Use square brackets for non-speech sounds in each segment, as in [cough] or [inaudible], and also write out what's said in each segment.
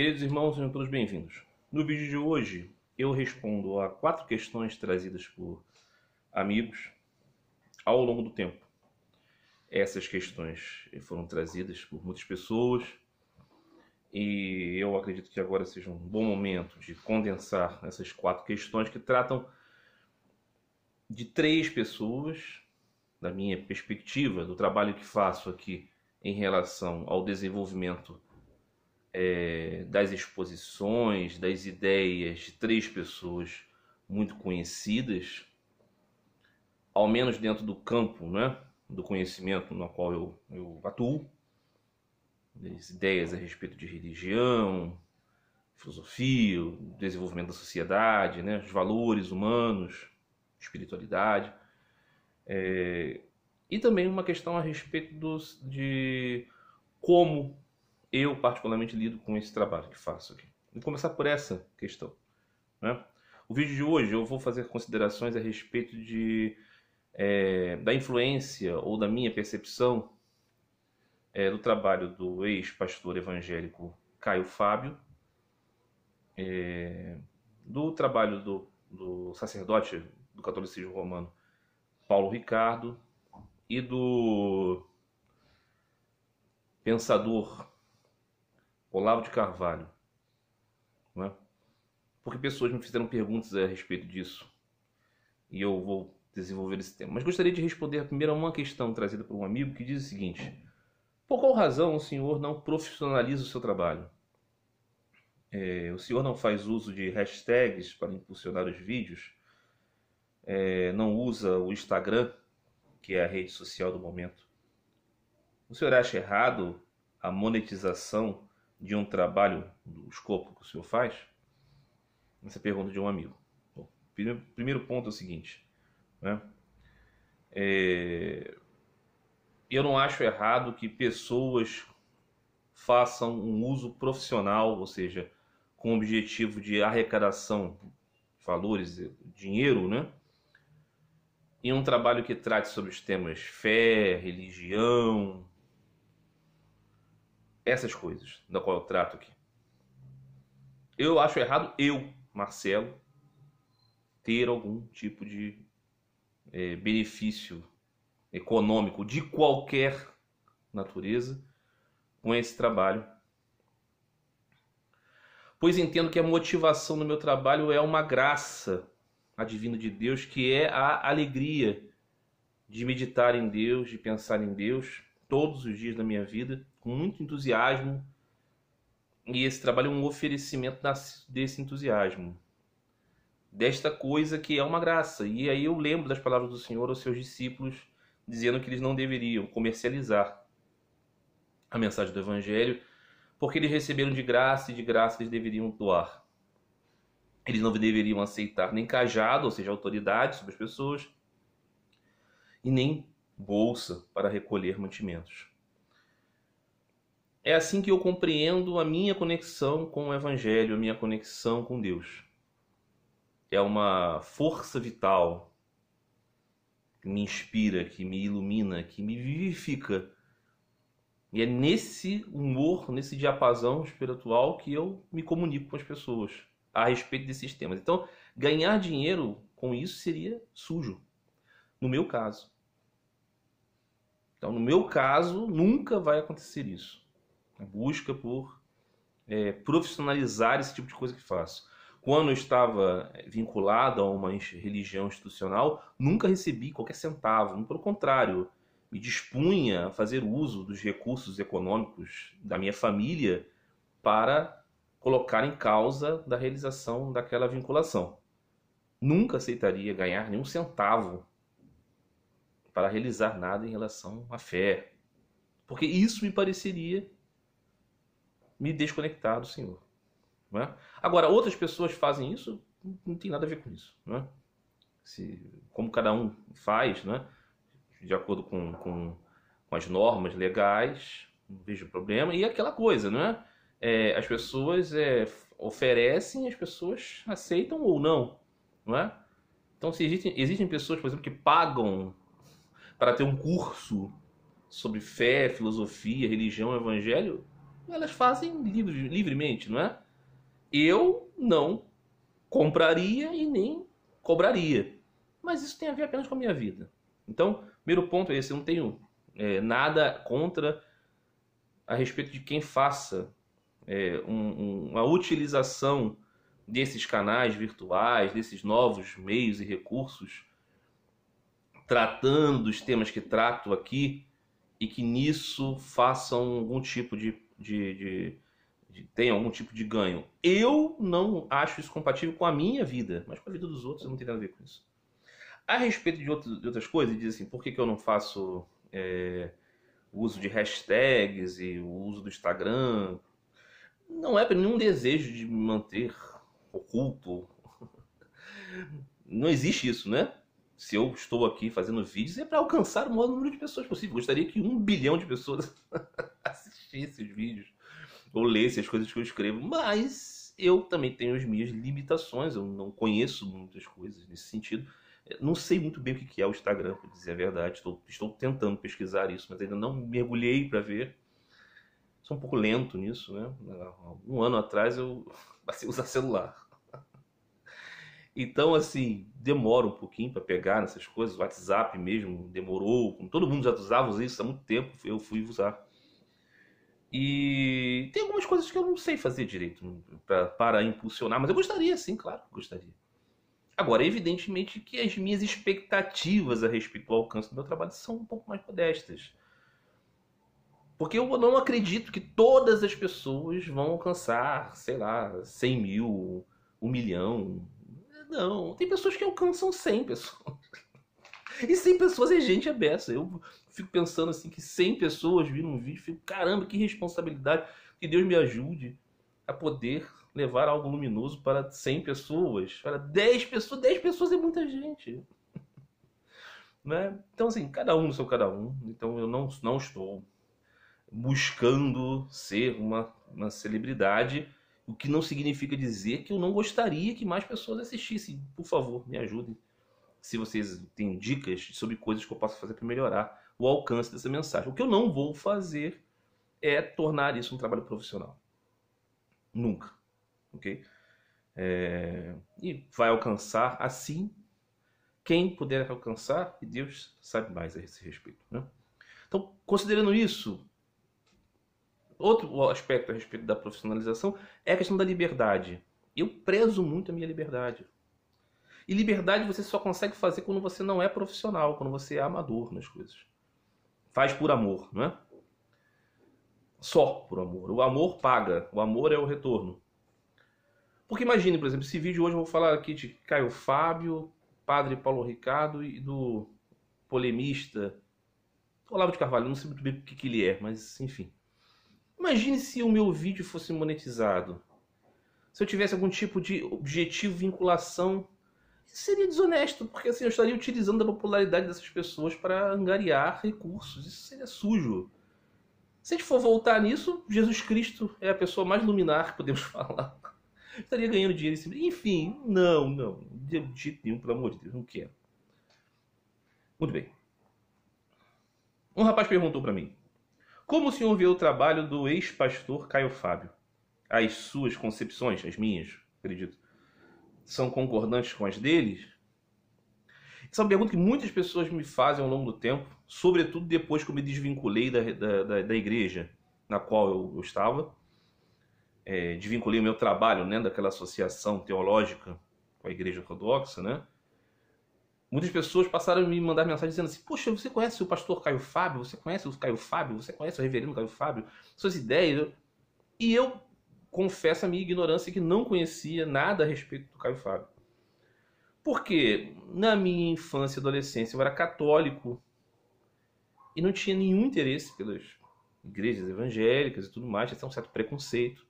Queridos irmãos, sejam todos bem-vindos. No vídeo de hoje, eu respondo a quatro questões trazidas por amigos ao longo do tempo. Essas questões foram trazidas por muitas pessoas e eu acredito que agora seja um bom momento de condensar essas quatro questões que tratam de três pessoas, da minha perspectiva, do trabalho que faço aqui em relação ao desenvolvimento é, das exposições, das ideias de três pessoas muito conhecidas, ao menos dentro do campo né, do conhecimento no qual eu, eu atuo, das ideias a respeito de religião, filosofia, desenvolvimento da sociedade, né, os valores humanos, espiritualidade, é, e também uma questão a respeito dos, de como eu particularmente lido com esse trabalho que faço aqui. Vou começar por essa questão. Né? O vídeo de hoje eu vou fazer considerações a respeito de, é, da influência ou da minha percepção é, do trabalho do ex-pastor evangélico Caio Fábio, é, do trabalho do, do sacerdote do catolicismo romano Paulo Ricardo e do pensador Olavo de Carvalho. Não é? Porque pessoas me fizeram perguntas a respeito disso. E eu vou desenvolver esse tema. Mas gostaria de responder primeiro a uma questão trazida por um amigo que diz o seguinte: Por qual razão o senhor não profissionaliza o seu trabalho? É, o senhor não faz uso de hashtags para impulsionar os vídeos? É, não usa o Instagram, que é a rede social do momento? O senhor acha errado a monetização de um trabalho do escopo que o senhor faz? Essa é pergunta de um amigo. Bom, primeiro, primeiro ponto é o seguinte, né? É, eu não acho errado que pessoas façam um uso profissional, ou seja, com o objetivo de arrecadação de valores, dinheiro, né? Em um trabalho que trate sobre os temas fé, religião, essas coisas da qual eu trato aqui. Eu acho errado eu, Marcelo, ter algum tipo de é, benefício econômico de qualquer natureza com esse trabalho. Pois entendo que a motivação do meu trabalho é uma graça adivina de Deus, que é a alegria de meditar em Deus, de pensar em Deus todos os dias da minha vida com muito entusiasmo. E esse trabalho é um oferecimento desse entusiasmo, desta coisa que é uma graça. E aí eu lembro das palavras do Senhor aos seus discípulos, dizendo que eles não deveriam comercializar a mensagem do Evangelho, porque eles receberam de graça e de graça eles deveriam doar. Eles não deveriam aceitar nem cajado, ou seja, autoridade sobre as pessoas, e nem bolsa para recolher mantimentos. É assim que eu compreendo a minha conexão com o Evangelho, a minha conexão com Deus. É uma força vital que me inspira, que me ilumina, que me vivifica. E é nesse humor, nesse diapasão espiritual que eu me comunico com as pessoas a respeito desses temas. Então, ganhar dinheiro com isso seria sujo, no meu caso. Então, no meu caso, nunca vai acontecer isso busca por é, profissionalizar esse tipo de coisa que faço. Quando eu estava é, vinculado a uma religião institucional, nunca recebi qualquer centavo, pelo contrário, me dispunha a fazer uso dos recursos econômicos da minha família para colocar em causa da realização daquela vinculação. Nunca aceitaria ganhar nenhum centavo para realizar nada em relação à fé, porque isso me pareceria me desconectar do Senhor. Né? Agora, outras pessoas fazem isso, não tem nada a ver com isso. Né? Se, como cada um faz, né? de acordo com, com, com, as normas legais, não vejo problema. E aquela coisa, né? É, as pessoas é, oferecem, as pessoas aceitam ou não. não é? então, se existem, existem pessoas, por exemplo, que pagam para ter um curso sobre fé, filosofia, religião, evangelho, elas fazem livre, livremente, não é? Eu não compraria e nem cobraria. Mas isso tem a ver apenas com a minha vida. Então, primeiro ponto é esse: eu não tenho é, nada contra a respeito de quem faça é, um, uma utilização desses canais virtuais, desses novos meios e recursos, tratando dos temas que trato aqui e que nisso façam algum tipo de de, de, de, tem algum tipo de ganho. Eu não acho isso compatível com a minha vida, mas com a vida dos outros eu não tenho nada a ver com isso. A respeito de, outro, de outras coisas, diz assim, por que, que eu não faço é, uso de hashtags e o uso do Instagram? Não é para nenhum desejo de me manter oculto. Não existe isso, né? se eu estou aqui fazendo vídeos é para alcançar o maior número de pessoas possível. Gostaria que um bilhão de pessoas [laughs] assistir esses vídeos ou ler essas coisas que eu escrevo, mas eu também tenho as minhas limitações, eu não conheço muitas coisas nesse sentido. É, não sei muito bem o que é o Instagram, para dizer a verdade, estou, estou tentando pesquisar isso, mas ainda não mergulhei para ver. Sou um pouco lento nisso, né? Um ano atrás eu [laughs] passei a usar celular. Então, assim, demora um pouquinho para pegar nessas coisas. O WhatsApp mesmo demorou. Todo mundo já usava isso há muito tempo. Eu fui usar. E tem algumas coisas que eu não sei fazer direito pra, para impulsionar, mas eu gostaria, sim, claro que gostaria. Agora, evidentemente que as minhas expectativas a respeito do alcance do meu trabalho são um pouco mais modestas. Porque eu não acredito que todas as pessoas vão alcançar, sei lá, 100 mil, 1 milhão. Não, tem pessoas que alcançam 100 pessoas. [laughs] E 100 pessoas é gente aberta. Eu, fico pensando assim que 100 pessoas viram um vídeo, fico, caramba, que responsabilidade. Que Deus me ajude a poder levar algo luminoso para 100 pessoas, para 10 pessoas. 10 pessoas é muita gente. [laughs] Né? Então, assim, cada um no seu cada um. Então, eu não, não estou buscando ser uma, uma celebridade, o que não significa dizer que eu não gostaria que mais pessoas assistissem. Por favor, me ajudem. Se vocês têm dicas sobre coisas que eu posso fazer para melhorar, o alcance dessa mensagem. O que eu não vou fazer é tornar isso um trabalho profissional. Nunca. Ok? É... E vai alcançar assim quem puder alcançar, e Deus sabe mais a esse respeito. Né? Então, considerando isso, outro aspecto a respeito da profissionalização é a questão da liberdade. Eu prezo muito a minha liberdade. E liberdade você só consegue fazer quando você não é profissional, quando você é amador nas coisas faz por amor, não é? Só por amor. O amor paga, o amor é o retorno. Porque imagine, por exemplo, esse vídeo hoje eu vou falar aqui de Caio Fábio, Padre Paulo Ricardo e do polemista Olavo de Carvalho, não sei muito bem o que, que ele é, mas enfim. Imagine se o meu vídeo fosse monetizado. Se eu tivesse algum tipo de objetivo, vinculação seria desonesto, porque assim, eu estaria utilizando a popularidade dessas pessoas para angariar recursos. Isso seria sujo. Se a gente for voltar nisso, Jesus Cristo é a pessoa mais luminar que podemos [laughs] falar. Estaria ganhando dinheiro em cima. Enfim, não, não. De jeito nenhum, pelo amor de Deus, não quero. Muito bem. Um rapaz perguntou para mim: Como o senhor vê o trabalho do ex-pastor Caio Fábio? As suas concepções, as minhas, acredito são concordantes com as deles? Essa é uma pergunta que muitas pessoas me fazem ao longo do tempo, sobretudo depois que eu me desvinculei da, da, da, igreja na qual eu, eu estava. É, desvinculei o meu trabalho né, daquela associação teológica com a igreja ortodoxa, né? Muitas pessoas passaram a me mandar mensagem dizendo assim: Poxa, você conhece o pastor Caio Fábio? Você conhece o Caio Fábio? Você conhece o reverendo Caio Fábio? Suas ideias. E eu confesso a minha ignorância que não conhecia nada a respeito do Caio Fábio. Porque na minha infância e adolescência eu era católico e não tinha nenhum interesse pelas igrejas evangélicas e tudo mais, até tinha um certo preconceito.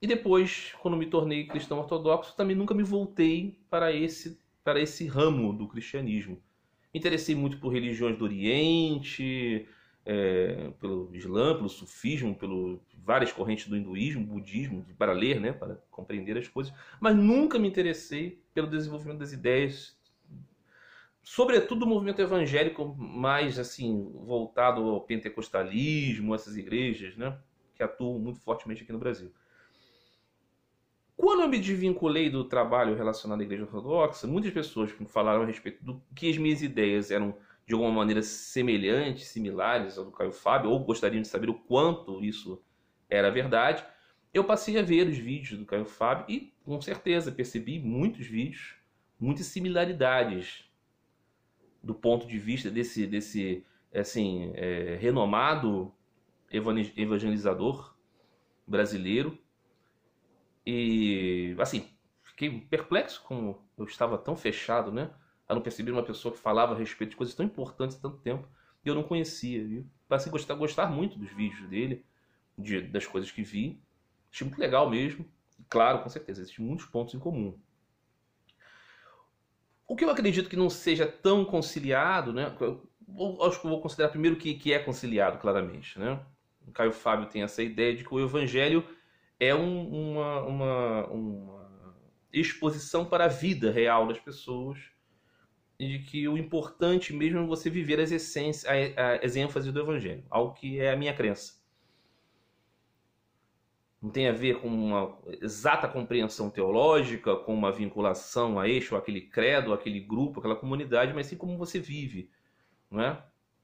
E depois, quando me tornei cristão ortodoxo, também nunca me voltei para esse, para esse ramo do cristianismo. Me interessei muito por religiões do Oriente, é, pelo Islã, pelo sufismo, pelo várias correntes do hinduísmo, budismo, para ler, né, para compreender as coisas, mas nunca me interessei pelo desenvolvimento das ideias, sobretudo do movimento evangélico mais assim voltado ao pentecostalismo, essas igrejas, né, que atuam muito fortemente aqui no Brasil. Quando eu me desvinculei do trabalho relacionado à Igreja Ortodoxa, muitas pessoas me falaram a respeito do que as minhas ideias eram de alguma maneira semelhantes, similares ao do Caio Fábio, ou gostariam de saber o quanto isso era verdade, eu passei a ver os vídeos do Caio Fábio e, com certeza, percebi muitos vídeos, muitas similaridades do ponto de vista desse, desse assim, é, renomado evangelizador brasileiro. E, assim, fiquei perplexo como eu estava tão fechado, né? a não perceber uma pessoa que falava a respeito de coisas tão importantes há tanto tempo e eu não conhecia. Viu? Passei a gostar, gostar muito dos vídeos dele, de, das coisas que vi. Achei muito legal mesmo. E claro, com certeza, existem muitos pontos em comum. O que eu acredito que não seja tão conciliado, né? Eu acho que eu vou considerar primeiro que, que é conciliado, claramente, né? O Caio Fábio tem essa ideia de que o evangelho é um, uma, uma, uma exposição para a vida real das pessoas de que o importante mesmo é você viver as essências, as ênfases do evangelho, algo que é a minha crença. Não tem a ver com uma exata compreensão teológica, com uma vinculação a eixo, aquele credo, aquele grupo, aquela comunidade, mas sim como você vive, não é?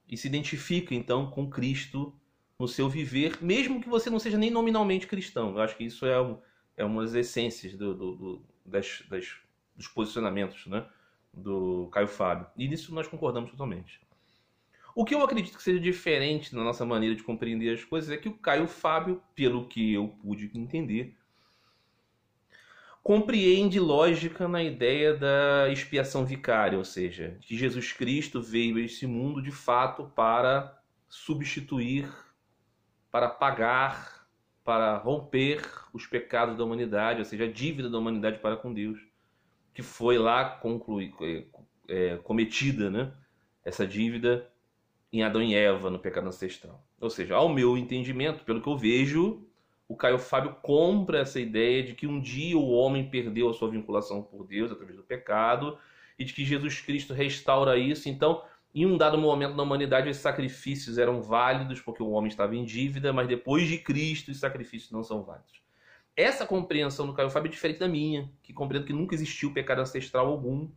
E se identifica então com Cristo no seu viver, mesmo que você não seja nem nominalmente cristão. Eu acho que isso é, um, é uma das essências do, do, do das, das, dos posicionamentos, né? do Caio Fábio. E nisso nós concordamos totalmente. O que eu acredito que seja diferente na nossa maneira de compreender as coisas é que o Caio Fábio, pelo que eu pude entender, compreende lógica na ideia da expiação vicária, ou seja, que Jesus Cristo veio a esse mundo de fato para substituir, para pagar, para romper os pecados da humanidade, ou seja, a dívida da humanidade para com Deus que foi lá concluir, é, é, cometida, né? Essa dívida em Adão e Eva, no pecado ancestral. Ou seja, ao meu entendimento, pelo que eu vejo, o Caio Fábio compra essa ideia de que um dia o homem perdeu a sua vinculação por Deus através do pecado e de que Jesus Cristo restaura isso. Então, em um dado momento na humanidade, os sacrifícios eram válidos porque o homem estava em dívida, mas depois de Cristo, os sacrifícios não são válidos. Essa compreensão do Caio Fábio é diferente da minha, que compreendo que nunca existiu pecado ancestral algum,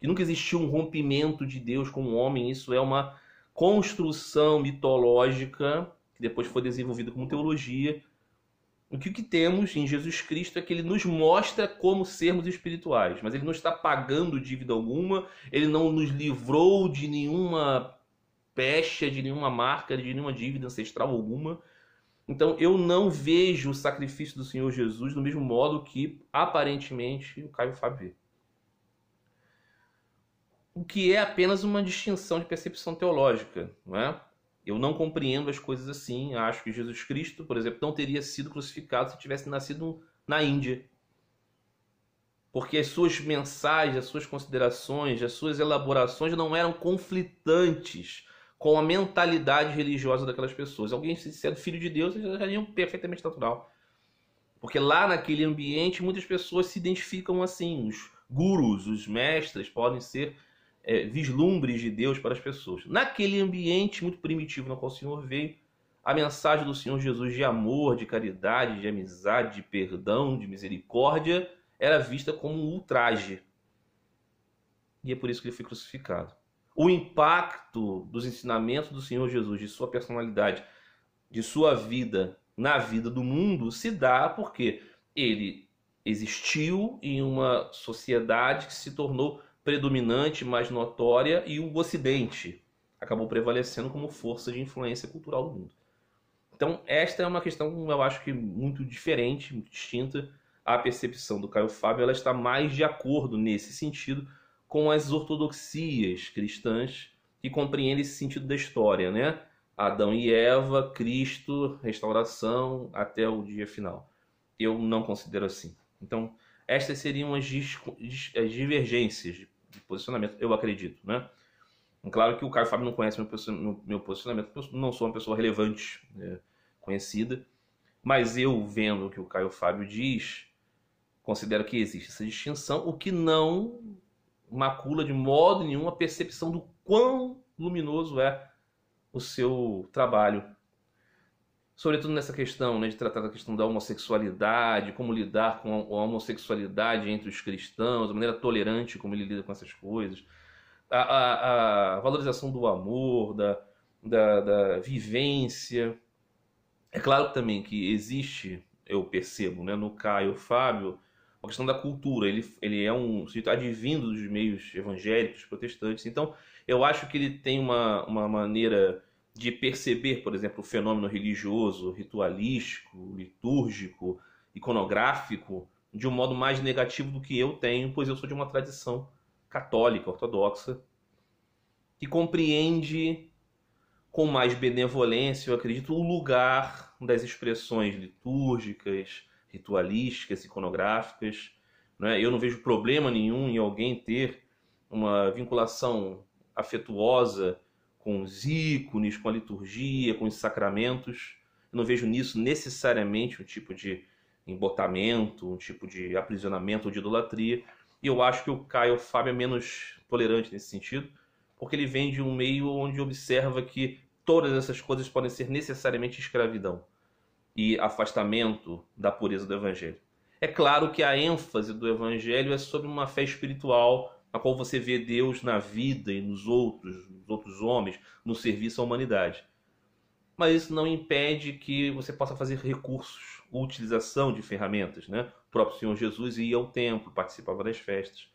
que nunca existiu um rompimento de Deus com o homem. Isso é uma construção mitológica que depois foi desenvolvida como teologia. O que, o que temos em Jesus Cristo é que ele nos mostra como sermos espirituais, mas ele não está pagando dívida alguma, ele não nos livrou de nenhuma pecha, de nenhuma marca, de nenhuma dívida ancestral alguma. Então eu não vejo o sacrifício do Senhor Jesus do mesmo modo que aparentemente o Caio Fábio O que é apenas uma distinção de percepção teológica, não é? Eu não compreendo as coisas assim. Acho que Jesus Cristo, por exemplo, não teria sido crucificado se tivesse nascido na Índia. Porque as suas mensagens, as suas considerações, as suas elaborações não eram conflitantes com a mentalidade religiosa daquelas pessoas. Alguém se filho de Deus, já seria perfeitamente natural. Porque lá naquele ambiente muitas pessoas se identificam assim. Os gurus, os mestres podem ser é, vislumbres de Deus para as pessoas. Naquele ambiente muito primitivo no qual o Senhor veio, a mensagem do Senhor Jesus de amor, de caridade, de amizade, de perdão, de misericórdia, era vista como um ultraje. E é por isso que ele foi crucificado o impacto dos ensinamentos do Senhor Jesus, de sua personalidade, de sua vida na vida do mundo, se dá porque ele existiu em uma sociedade que se tornou predominante, mais notória, e o Ocidente acabou prevalecendo como força de influência cultural do mundo. Então, esta é uma questão, eu acho que muito diferente, muito distinta a percepção do Caio Fábio, ela está mais de acordo nesse sentido com as ortodoxias cristãs que compreendem esse sentido da história, né? Adão e Eva, Cristo, restauração até o dia final. Eu não considero assim. Então, estas seriam as, as divergências de posicionamento, eu acredito, né? É claro que o Caio Fábio não conhece meu, meu posicionamento, não sou uma pessoa relevante, é, conhecida, mas eu vendo o que o Caio Fábio diz, considero que existe essa distinção, o que não macula de modo nenhum a percepção do quão luminoso é o seu trabalho. Sobretudo nessa questão né, de tratar da questão da homossexualidade, como lidar com a homossexualidade entre os cristãos, a maneira tolerante como ele lida com essas coisas, a, a, a valorização do amor, da, da, da vivência. É claro também que existe, eu percebo, né, no Caio Fábio, uma questão da cultura. Ele, ele é um sujeito tá advindo dos meios evangélicos, protestantes. Então, eu acho que ele tem uma, uma maneira de perceber, por exemplo, o fenômeno religioso, ritualístico, litúrgico, iconográfico, de um modo mais negativo do que eu tenho, pois eu sou de uma tradição católica, ortodoxa, que compreende com mais benevolência, eu acredito, o lugar das expressões litúrgicas, ritualísticas, iconográficas. Né? Eu não vejo problema nenhum em alguém ter uma vinculação afetuosa com os ícones, com a liturgia, com os sacramentos. Eu não vejo nisso necessariamente um tipo de embotamento, um tipo de aprisionamento ou de idolatria. E eu acho que o Caio Fábio é menos tolerante nesse sentido, porque ele vem de um meio onde observa que todas essas coisas podem ser necessariamente escravidão e afastamento da pureza do Evangelho. É claro que a ênfase do Evangelho é sobre uma fé espiritual, na qual você vê Deus na vida e nos outros, nos outros homens, no serviço à humanidade. Mas isso não impede que você possa fazer recursos, utilização de ferramentas. Né? O próprio Senhor Jesus ia ao templo, participava das festas.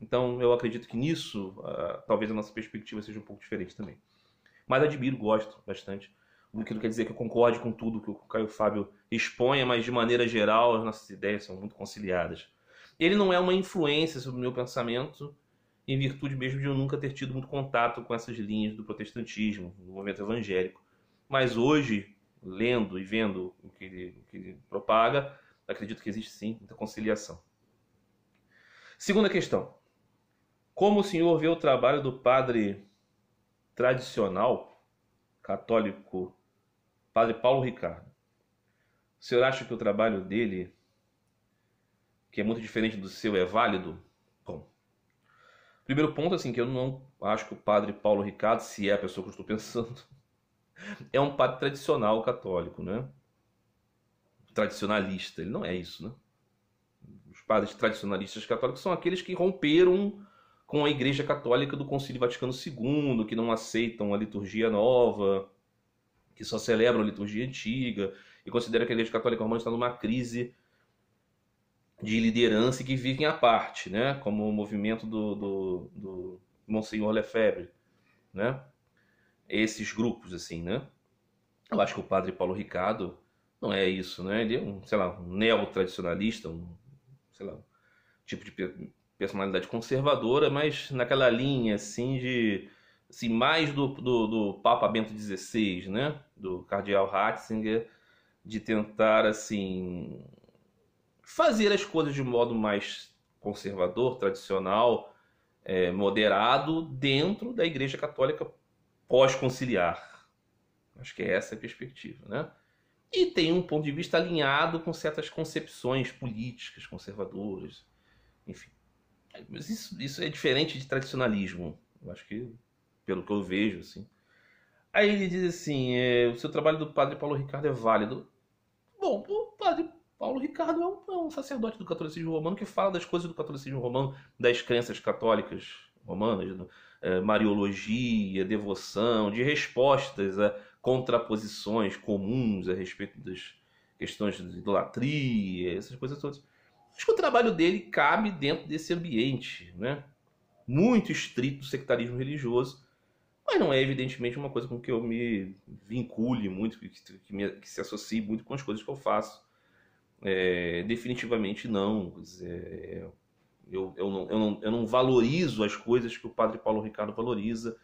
Então eu acredito que nisso uh, talvez a nossa perspectiva seja um pouco diferente também. Mas admiro, gosto bastante o que não quer dizer que eu concorde com tudo que o Caio Fábio exponha, mas de maneira geral as nossas ideias são muito conciliadas. Ele não é uma influência sobre o meu pensamento, em virtude mesmo de eu nunca ter tido muito contato com essas linhas do protestantismo, do movimento evangélico. Mas hoje, lendo e vendo o que ele, o que ele propaga, acredito que existe sim muita conciliação. Segunda questão. Como o senhor vê o trabalho do padre tradicional, católico Padre Paulo Ricardo. O senhor acha que o trabalho dele, que é muito diferente do seu, é válido? Bom, primeiro ponto, assim, que eu não acho que o padre Paulo Ricardo, se é a pessoa que eu estou pensando, [laughs] é um padre tradicional católico, né? Tradicionalista, ele não é isso, né? Os padres tradicionalistas católicos são aqueles que romperam com a Igreja Católica do Concílio Vaticano II, que não aceitam a liturgia nova, que só celebram liturgia antiga e consideram que a Igreja Católica Romana está numa crise de liderança e que vivem à parte, né? como o movimento do, do, do Monsenhor Lefebvre, né? esses grupos, assim, né? Eu acho que o padre Paulo Ricardo não é isso, né? Ele é um, sei lá, um neo-tradicionalista, um, sei lá, um tipo de personalidade conservadora, mas naquela linha, assim, de assim, mais do, do, do Papa Bento XVI, né? Do Cardeal Ratzinger, de tentar, assim, fazer as coisas de um modo mais conservador, tradicional, é, moderado, dentro da Igreja Católica pós-conciliar. Acho que é essa a perspectiva, né? E tem um ponto de vista alinhado com certas concepções políticas conservadoras, enfim. Mas isso, isso é diferente de tradicionalismo. Eu acho que pelo que eu vejo, assim. Aí ele diz assim, é, o seu trabalho do padre Paulo Ricardo é válido. Bom, o padre Paulo Ricardo é um, é um sacerdote do catolicismo romano que fala das coisas do catolicismo romano, das crenças católicas romanas, do, é, mariologia, devoção, de respostas a contraposições comuns a respeito das questões de idolatria, essas coisas todas. Acho que o trabalho dele cabe dentro desse ambiente, né? muito estrito do sectarismo religioso, mas não é, evidentemente, uma coisa com que eu me vincule muito, que, que, me, que se associe muito com as coisas que eu faço. É, definitivamente não. É, eu, eu, não, eu, não, eu não valorizo as coisas que o padre Paulo Ricardo valoriza,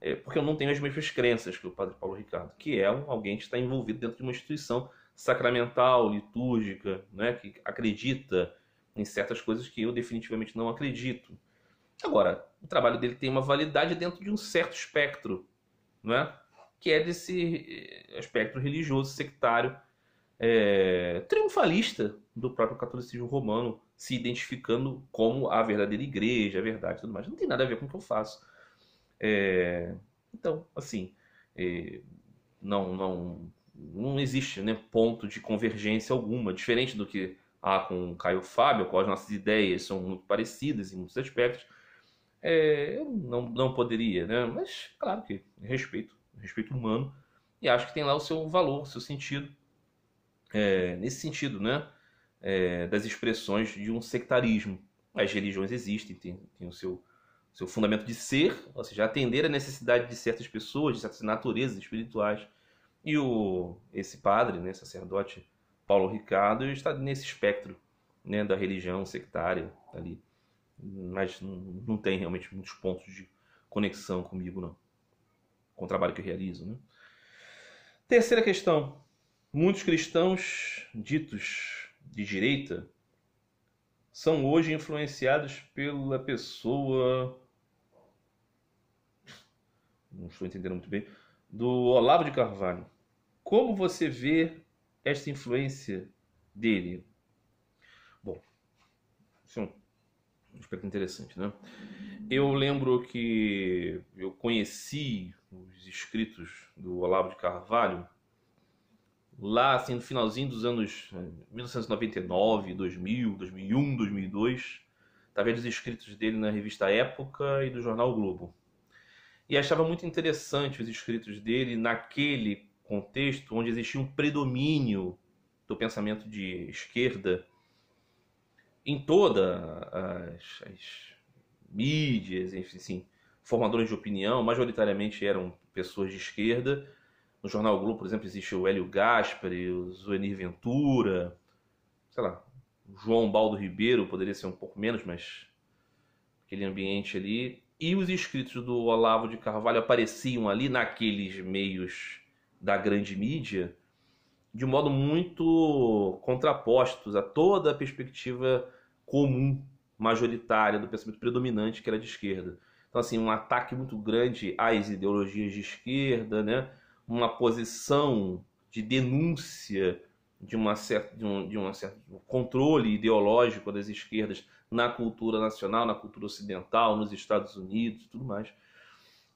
é, porque eu não tenho as mesmas crenças que o padre Paulo Ricardo, que é um, alguém que está envolvido dentro de uma instituição sacramental, litúrgica, né, que acredita em certas coisas que eu definitivamente não acredito. Agora, o trabalho dele tem uma validade dentro de um certo espectro, não é? que é desse eh, espectro religioso, sectário, é, triunfalista do próprio catolicismo romano, se identificando como a verdadeira igreja, a verdade e tudo mais. Não tem nada a ver com o que eu faço. É, então, assim, é, não, não, não existe né, ponto de convergência alguma, diferente do que há com Caio Fábio, com as nossas ideias são muito parecidas em muitos aspectos é, eu não, não poderia, né? Mas, claro que respeito, respeito humano. E acho que tem lá o seu valor, o seu sentido. É, nesse sentido, né? É, das expressões de um sectarismo. As religiões existem, tem, tem o seu, seu fundamento de ser, ou seja, atender a necessidade de certas pessoas, de certas naturezas espirituais. E o, esse padre, né, sacerdote Paulo Ricardo, está nesse espectro né, da religião sectária ali mas não tem realmente muitos pontos de conexão comigo, não. Com o trabalho que eu realizo, né? Terceira questão. Muitos cristãos ditos de direita são hoje influenciados pela pessoa. Não estou entendendo muito bem. Do Olavo de Carvalho. Como você vê esta influência dele? Bom, isso é um aspecto interessante, né? Eu lembro que eu conheci os escritos do Olavo de Carvalho lá assim, no finalzinho dos anos 1999, 2000, 2001, 2002, estava os escritos dele na revista Época e do jornal o Globo. E achava muito interessante os escritos dele naquele contexto onde existia um predomínio do pensamento de esquerda em toda as, as mídias, enfim, assim, formadores de opinião, majoritariamente eram pessoas de esquerda. No Jornal Globo, por exemplo, existe o Hélio Gaspari, o Zuenir Ventura, sei lá, o João Baldo Ribeiro, poderia ser um pouco menos, mas aquele ambiente ali. E os escritos do Olavo de Carvalho apareciam ali naqueles meios da grande mídia de um modo muito contrapostos a toda a perspectiva comum, majoritária, do pensamento predominante, que era de esquerda. Então, assim, um ataque muito grande às ideologias de esquerda, né? uma posição de denúncia de, uma certa, de, um, de um certo controle ideológico das esquerdas na cultura nacional, na cultura ocidental, nos Estados Unidos tudo mais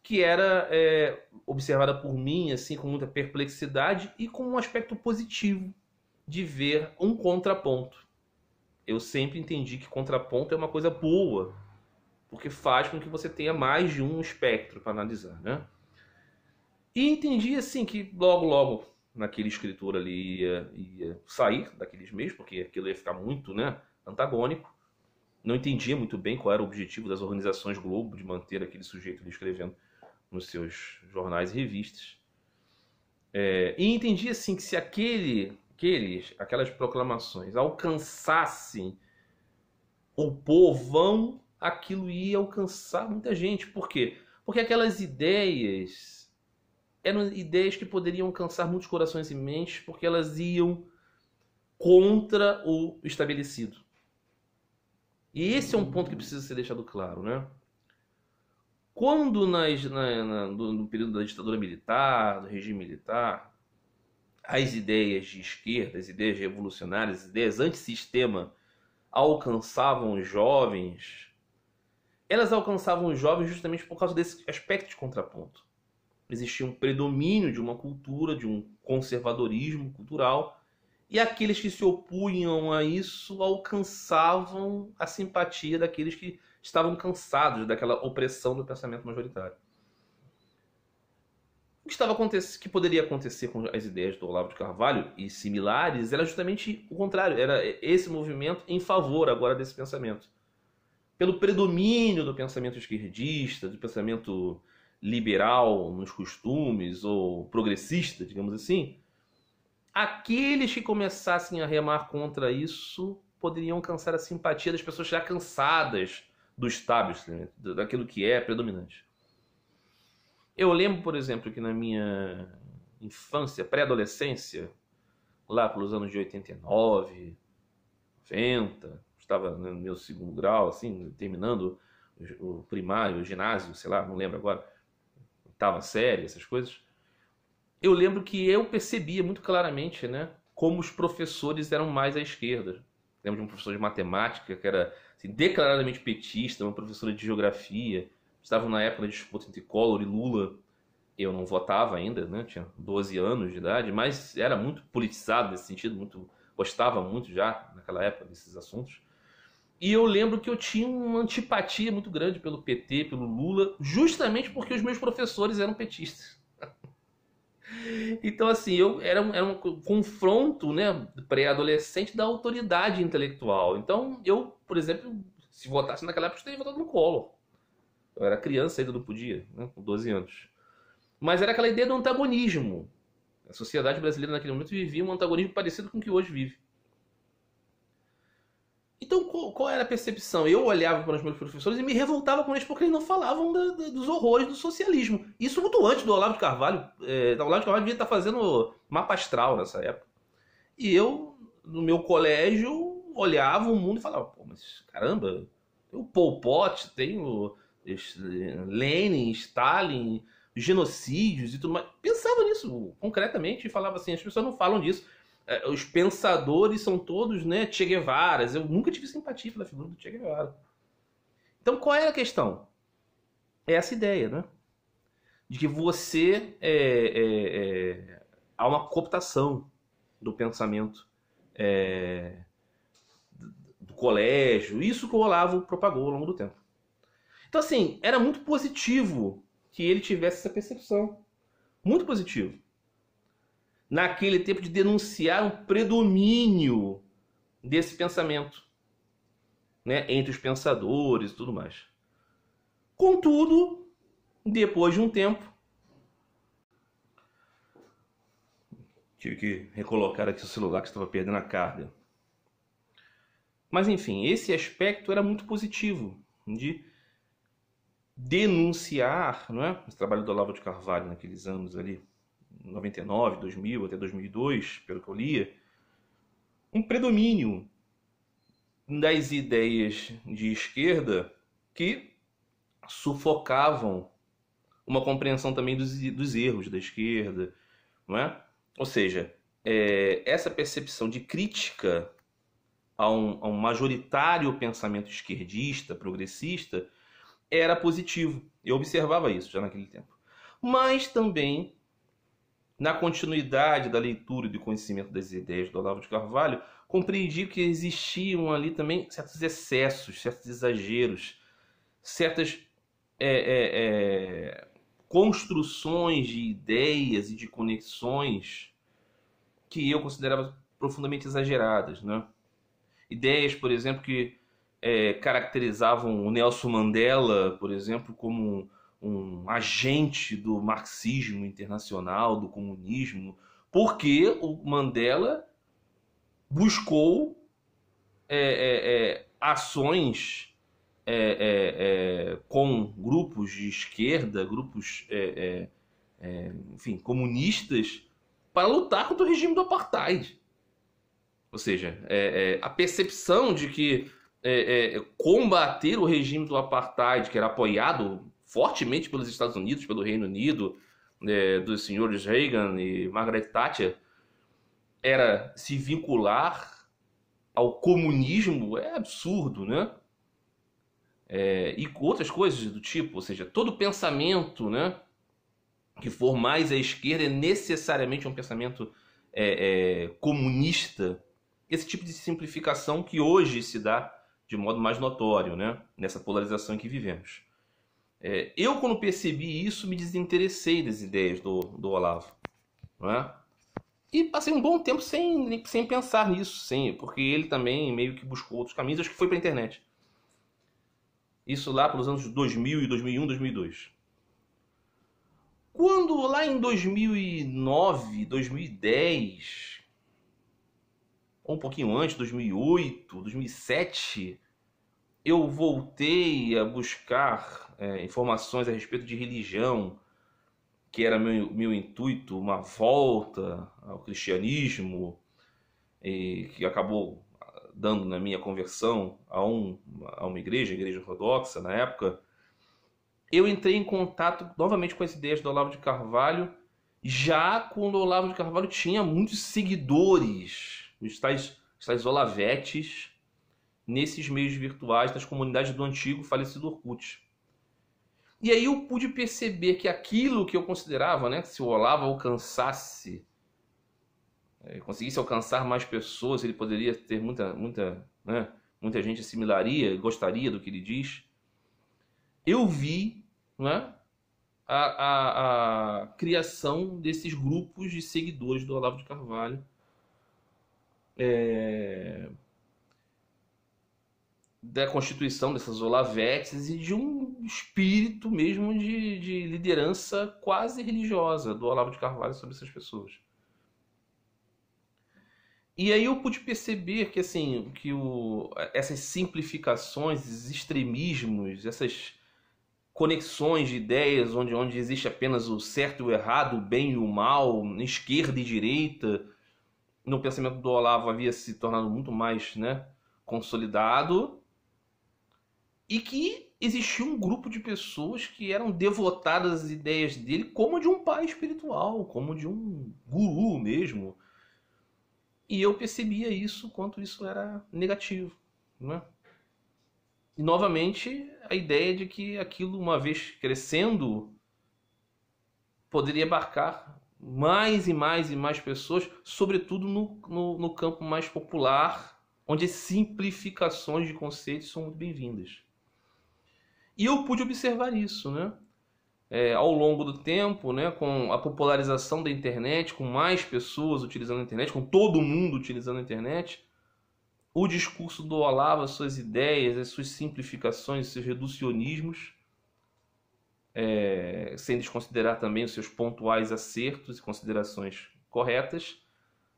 que era é, observada por mim assim com muita perplexidade e com um aspecto positivo de ver um contraponto. Eu sempre entendi que contraponto é uma coisa boa, porque faz com que você tenha mais de um espectro para analisar, né? E entendi assim que logo logo naquele escritor ali ia, ia sair daqueles meios, porque aquilo ia ficar muito, né, antagônico não entendia muito bem qual era o objetivo das organizações Globo de manter aquele sujeito ali escrevendo nos seus jornais e revistas. É, e entendi assim que se aquele, aqueles, aquelas proclamações alcançassem o povão, aquilo ia alcançar muita gente. Por quê? Porque aquelas ideias eram ideias que poderiam alcançar muitos corações e mentes, porque elas iam contra o estabelecido. E esse é um ponto que precisa ser deixado claro, né? Quando nas, na, na, no, no período da ditadura militar, do regime militar, as ideias de esquerda, as ideias revolucionárias, as ideias antissistema alcançavam os jovens, elas alcançavam os jovens justamente por causa desse aspecto de contraponto. Existia um predomínio de uma cultura, de um conservadorismo cultural, e aqueles que se opunham a isso alcançavam a simpatia daqueles que estavam cansados daquela opressão do pensamento majoritário. O que, estava que poderia acontecer com as ideias do Olavo de Carvalho e similares era justamente o contrário, era esse movimento em favor agora desse pensamento. Pelo predomínio do pensamento esquerdista, do pensamento liberal nos costumes ou progressista, digamos assim, aqueles que começassem a remar contra isso poderiam alcançar a simpatia das pessoas já cansadas né, do establishment, daquilo que é predominante. Eu lembro, por exemplo, que na minha infância, pré-adolescência, lá pelos anos de 89, 90, estava no meu segundo grau, assim, terminando o primário, o ginásio, sei lá, não lembro agora, estava série, essas coisas. Eu lembro que eu percebia muito claramente, né, como os professores eram mais à esquerda. Lembro de um professor de matemática que era assim, declaradamente petista, uma professora de geografia, estava na época da disputa entre Collor e Lula. Eu não votava ainda, né? Tinha 12 anos de idade, mas era muito politizado nesse sentido, muito gostava muito já naquela época desses assuntos. E eu lembro que eu tinha uma antipatia muito grande pelo PT, pelo Lula, justamente porque os meus professores eram petistas. Então, assim, eu era, era um confronto né, pré-adolescente da autoridade intelectual. Então, eu, por exemplo, se votasse naquela época, eu teria votado no colo. Eu era criança ainda, não podia, né, com 12 anos. Mas era aquela ideia do antagonismo. A sociedade brasileira naquele momento vivia um antagonismo parecido com o que hoje vive. Então, qual, qual, era a percepção? Eu olhava para os meus professores e me revoltava com eles porque eles não falavam da, da, dos horrores do socialismo. Isso muito antes do Olavo de Carvalho. É, o Olavo de Carvalho devia estar tá fazendo mapa astral nessa época. E eu, no meu colégio, olhava o mundo e falava: pô, mas caramba, tem o Pol Pot, tem o Lenin, Stalin, genocídios e tudo mais. Pensava nisso concretamente e falava assim: as pessoas não falam disso. É, os pensadores são todos, né, Che Guevaras. Eu nunca tive simpatia pela figura do Che Guevara. Então, qual é a questão? É essa ideia, né? De que você é, é, é, há uma cooptação do pensamento é, do colégio. Isso que o Olavo propagou ao longo do tempo. Então, assim, era muito positivo que ele tivesse essa percepção. Muito positivo naquele tempo de denunciar um predomínio desse pensamento, né, entre os pensadores e tudo mais. Contudo, depois de um tempo, tive que recolocar aqui o celular que estava perdendo a carga. Mas enfim, esse aspecto era muito positivo de denunciar, não é? O trabalho do Olavo de Carvalho naqueles anos ali, 99, 2000 até 2002, pelo que eu lia, um predomínio das ideias de esquerda que sufocavam uma compreensão também dos, dos erros da esquerda, não é? Ou seja, é, essa percepção de crítica a um, a um majoritário pensamento esquerdista, progressista, era positivo. Eu observava isso já naquele tempo. Mas também na continuidade da leitura e do conhecimento das ideias do Olavo de Carvalho, compreendi que existiam ali também certos excessos, certos exageros, certas é, é, é, construções de ideias e de conexões que eu considerava profundamente exageradas. Né? Ideias, por exemplo, que é, caracterizavam o Nelson Mandela, por exemplo, como um agente do marxismo internacional, do comunismo, porque o Mandela buscou é, é, é ações é, é, com grupos de esquerda, grupos enfim, comunistas, para lutar contra o regime do apartheid. Ou seja, é, é, a percepção de que é, combater o regime do apartheid, que era apoiado fortemente pelos Estados Unidos, pelo Reino Unido, é, dos senhores Reagan e Margaret Thatcher, era se vincular ao comunismo, é absurdo, né? É, e outras coisas do tipo, ou seja, todo pensamento né, que for mais à esquerda é necessariamente um pensamento é, é, comunista. Esse tipo de simplificação que hoje se dá de modo mais notório né, nessa polarização em que vivemos. É, eu, quando percebi isso, me desinteressei das ideias do, do Olavo. É? E passei um bom tempo sem, sem pensar nisso, sim, porque ele também meio que buscou outros caminhos, acho que foi para a internet. Isso lá pelos anos 2000, 2001, 2002. Quando lá em 2009, 2010, ou um pouquinho antes, 2008, 2007, eu voltei a buscar é, informações a respeito de religião, que era meu, meu intuito, uma volta ao cristianismo, e que acabou dando na minha conversão a, um, a uma igreja, a igreja ortodoxa na época, eu entrei em contato novamente com as ideias do Olavo de Carvalho, já quando o Olavo de Carvalho tinha muitos seguidores, os tais, os tais olavetes, nesses meios virtuais, nas comunidades do antigo falecido Orkut. E aí eu pude perceber que aquilo que eu considerava, né, se o Olavo alcançasse, é, conseguisse alcançar mais pessoas, ele poderia ter muita, muita, né, muita gente assimilaria, gostaria do que ele diz. Eu vi, né, a, a, a criação desses grupos de seguidores do Olavo de Carvalho. É da constituição dessas olavetes e de um espírito mesmo de, de liderança quase religiosa do Olavo de Carvalho sobre essas pessoas. E aí eu pude perceber que assim que o, essas simplificações, esses extremismos, essas conexões de ideias onde, onde existe apenas o certo e o errado, o bem e o mal, esquerda e direita, no pensamento do Olavo havia se tornado muito mais né, consolidado e que existia um grupo de pessoas que eram devotadas às ideias dele como de um pai espiritual, como de um guru mesmo. E eu percebia isso, quanto isso era negativo. Né? E novamente a ideia de que aquilo, uma vez crescendo, poderia abarcar mais e mais e mais pessoas, sobretudo no, no, no campo mais popular, onde simplificações de conceitos são muito bem-vindas. E eu pude observar isso, né? É, ao longo do tempo, né, com a popularização da internet, com mais pessoas utilizando a internet, com todo mundo utilizando a internet, o discurso do Olavo, as suas ideias, as suas simplificações, seus reducionismos, é, sem desconsiderar também os seus pontuais acertos e considerações corretas,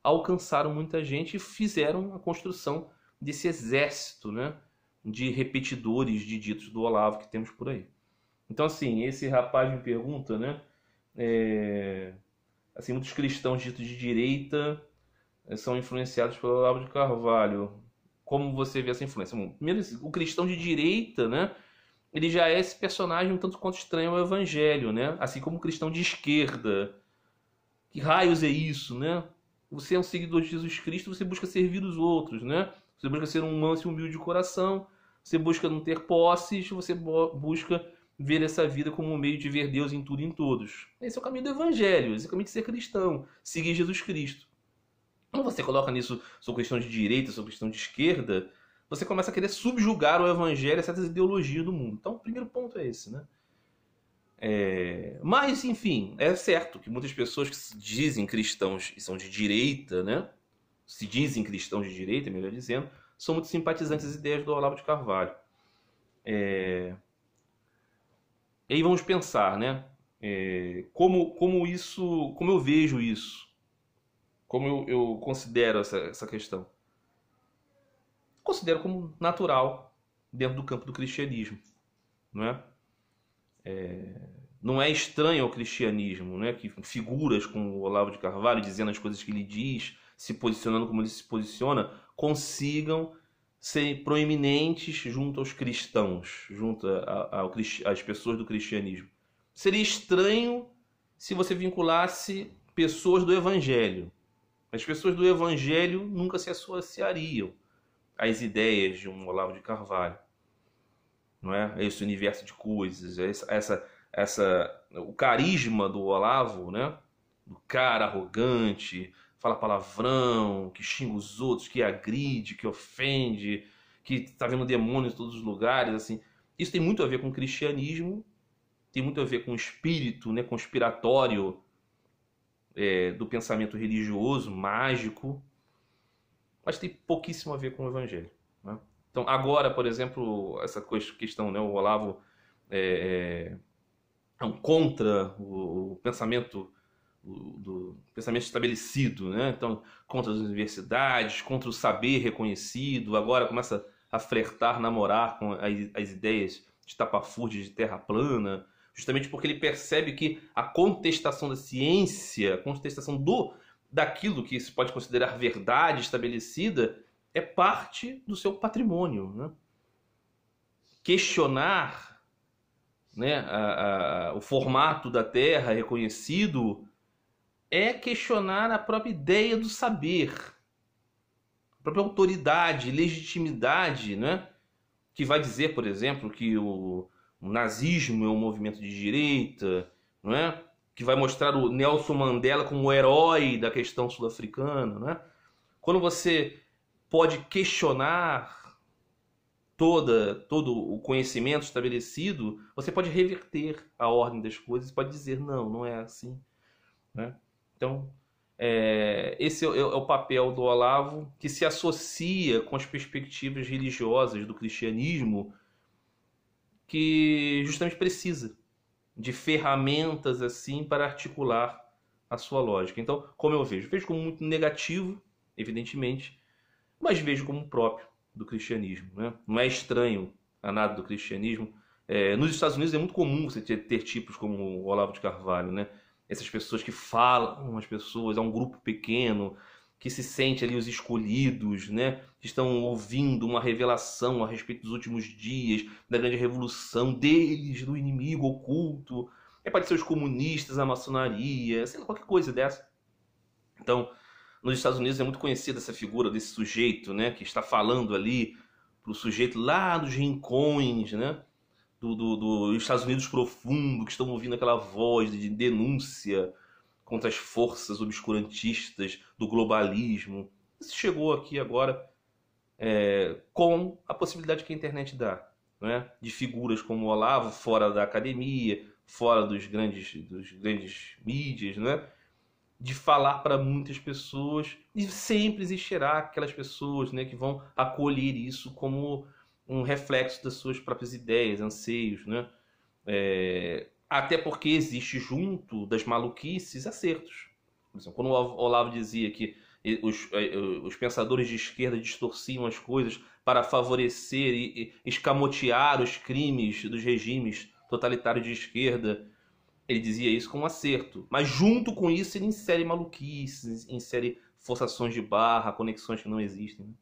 alcançaram muita gente e fizeram a construção desse exército, né? de repetidores de ditos do Olavo que temos por aí. Então, assim, esse rapaz me pergunta, né? É, assim, muitos cristãos ditos de direita é, são influenciados pelo Olavo de Carvalho. Como você vê essa influência? Bom, primeiro, o cristão de direita, né? Ele já é esse personagem um tanto quanto estranho ao Evangelho, né? Assim como o cristão de esquerda. Que raios é isso, né? Você é um seguidor de Jesus Cristo, você busca servir os outros, né? Você busca ser um manso e humilde de coração. Você busca não ter posses, você busca ver essa vida como um meio de ver Deus em tudo e em todos. Esse é o caminho do evangelho, esse é o caminho de ser cristão, seguir Jesus Cristo. Quando você coloca nisso sua questão de direita, sua questão de esquerda, você começa a querer subjugar o evangelho a certas ideologias do mundo. Então, o primeiro ponto é esse, né? É... Mas, enfim, é certo que muitas pessoas que se dizem cristãos e são de direita, né? Se dizem cristãos de direita, melhor dizendo, são muito simpatizantes às ideias do Olavo de Carvalho. É... E aí vamos pensar, né? É... Como, como isso, como eu vejo isso, como eu, eu considero essa, essa questão? Considero como natural dentro do campo do cristianismo, não é? é não é estranho ao cristianismo, né? que figuras como Olavo de Carvalho dizendo as coisas que ele diz, se posicionando como ele se posiciona, consigam ser proeminentes junto aos cristãos, junto às pessoas do cristianismo. Seria estranho se você vinculasse pessoas do evangelho. As pessoas do evangelho nunca se associariam às ideias de um Olavo de Carvalho. Não é? Esse universo de coisas, essa essa o carisma do Olavo, né? Do cara arrogante, fala palavrão, que xinga os outros, que agride, que ofende, que está vendo demônios em todos os lugares, assim. Isso tem muito a ver com o cristianismo, tem muito a ver com o espírito né, conspiratório é, do pensamento religioso, mágico, mas tem pouquíssimo a ver com o evangelho. Né? Então, agora, por exemplo, essa questão, né, o Olavo é, é, é um contra o, o pensamento do pensamento estabelecido, né? Então, contra as universidades, contra o saber reconhecido, agora começa a flertar, namorar com as, as ideias de tapafúrdia, de terra plana, justamente porque ele percebe que a contestação da ciência, a contestação do daquilo que se pode considerar verdade estabelecida, é parte do seu patrimônio, né? Questionar né, a, a, o formato da Terra reconhecido é questionar a própria ideia do saber, a própria autoridade, legitimidade, né? que vai dizer, por exemplo, que o, o nazismo é um movimento de direita, não é? que vai mostrar o Nelson Mandela como o herói da questão sul-africana. Né? Quando você pode questionar toda, todo o conhecimento estabelecido, você pode reverter a ordem das coisas, pode dizer, não, não é assim. Né? Então, é, esse é, é, é, o papel do Olavo, que se associa com as perspectivas religiosas do cristianismo, que justamente precisa de ferramentas assim para articular a sua lógica. Então, como eu vejo? Vejo como muito negativo, evidentemente, mas vejo como próprio do cristianismo. Né? Não é estranho a nada do cristianismo. É, nos Estados Unidos é muito comum você ter, ter tipos como o Olavo de Carvalho, né? essas pessoas que falam as pessoas, é um grupo pequeno que se sente ali os escolhidos, né? Que estão ouvindo uma revelação a respeito dos últimos dias, da grande revolução deles, do inimigo oculto. É para ser os comunistas, a maçonaria, sei lá, qualquer coisa dessa. Então, nos Estados Unidos é muito conhecida essa figura desse sujeito, né? Que está falando ali para o sujeito lá nos rincões, né? dos do, do Estados Unidos profundo, que estão ouvindo aquela voz de denúncia contra as forças obscurantistas do globalismo. Isso chegou aqui agora é, com a possibilidade que a internet dá, né? de figuras como o Olavo fora da academia, fora dos grandes, dos grandes mídias, né? de falar para muitas pessoas e sempre existirá aquelas pessoas né, que vão acolher isso como um reflexo das suas próprias ideias, anseios, né? É, até porque existe junto das maluquices acertos. Por exemplo, quando o Olavo dizia que os, é, é, os pensadores de esquerda distorciam as coisas para favorecer e escamotear os crimes dos regimes totalitários de esquerda, ele dizia isso com um acerto. Mas junto com isso ele insere maluquices, insere forçações de barra, conexões que não existem. Né?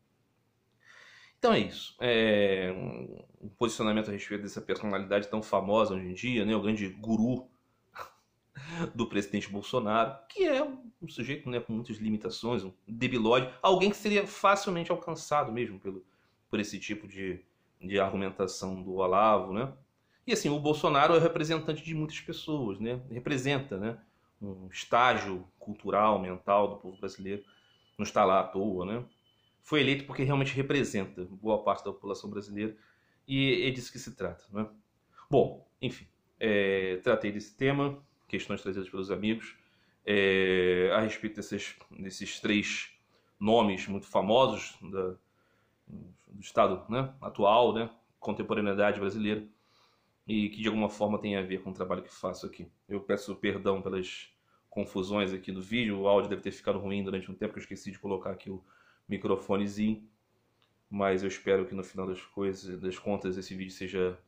Então é isso. É um posicionamento a respeito dessa personalidade tão famosa hoje em dia, né? o grande guru [laughs] do presidente Bolsonaro, que é um sujeito né, com muitas limitações, um debilóide, alguém que seria facilmente alcançado mesmo pelo, por esse tipo de, de argumentação do Olavo, né? E assim, o Bolsonaro é representante de muitas pessoas, né? Representa, né? Um estágio cultural, mental do povo brasileiro. Não está lá à toa, né? foi eleito porque realmente representa boa parte da população brasileira e é disso que se trata. Né? Bom, enfim, é, tratei desse tema, questões trazidas pelos amigos, é, a respeito desses, desses três nomes muito famosos da, do Estado né, atual, né, contemporaneidade brasileira, e que de alguma forma tem a ver com o trabalho que faço aqui. Eu peço perdão pelas confusões aqui do vídeo, o áudio deve ter ficado ruim durante um tempo, que eu esqueci de colocar aqui o microfonezinho. Mas eu espero que no final das coisas, das contas, esse vídeo seja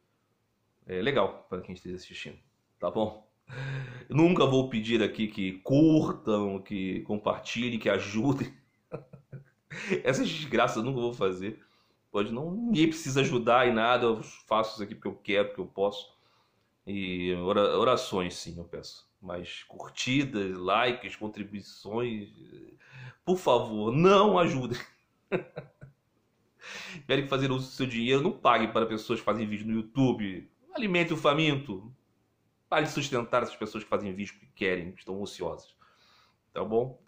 é, legal para quem esteja assistindo, tá bom? Eu nunca vou pedir aqui que curtam, que compartilhem, que ajudem. [laughs] Essas desgraças eu nunca vou fazer. Pode não, ninguém precisa ajudar em nada. Eu faço isso aqui porque eu quero, porque eu posso. E orações, sim, eu peço mais curtidas, likes, contribuições. Eh, por favor, não ajudem. Querem [laughs] fazer uso do seu dinheiro, não pague para pessoas que fazem vídeo no YouTube. Alimente o faminto. Pare de sustentar essas pessoas que fazem vídeo que querem, que estão ociosas. Tá bom?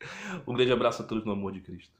[laughs] Um grande abraço a todos no amor de Cristo.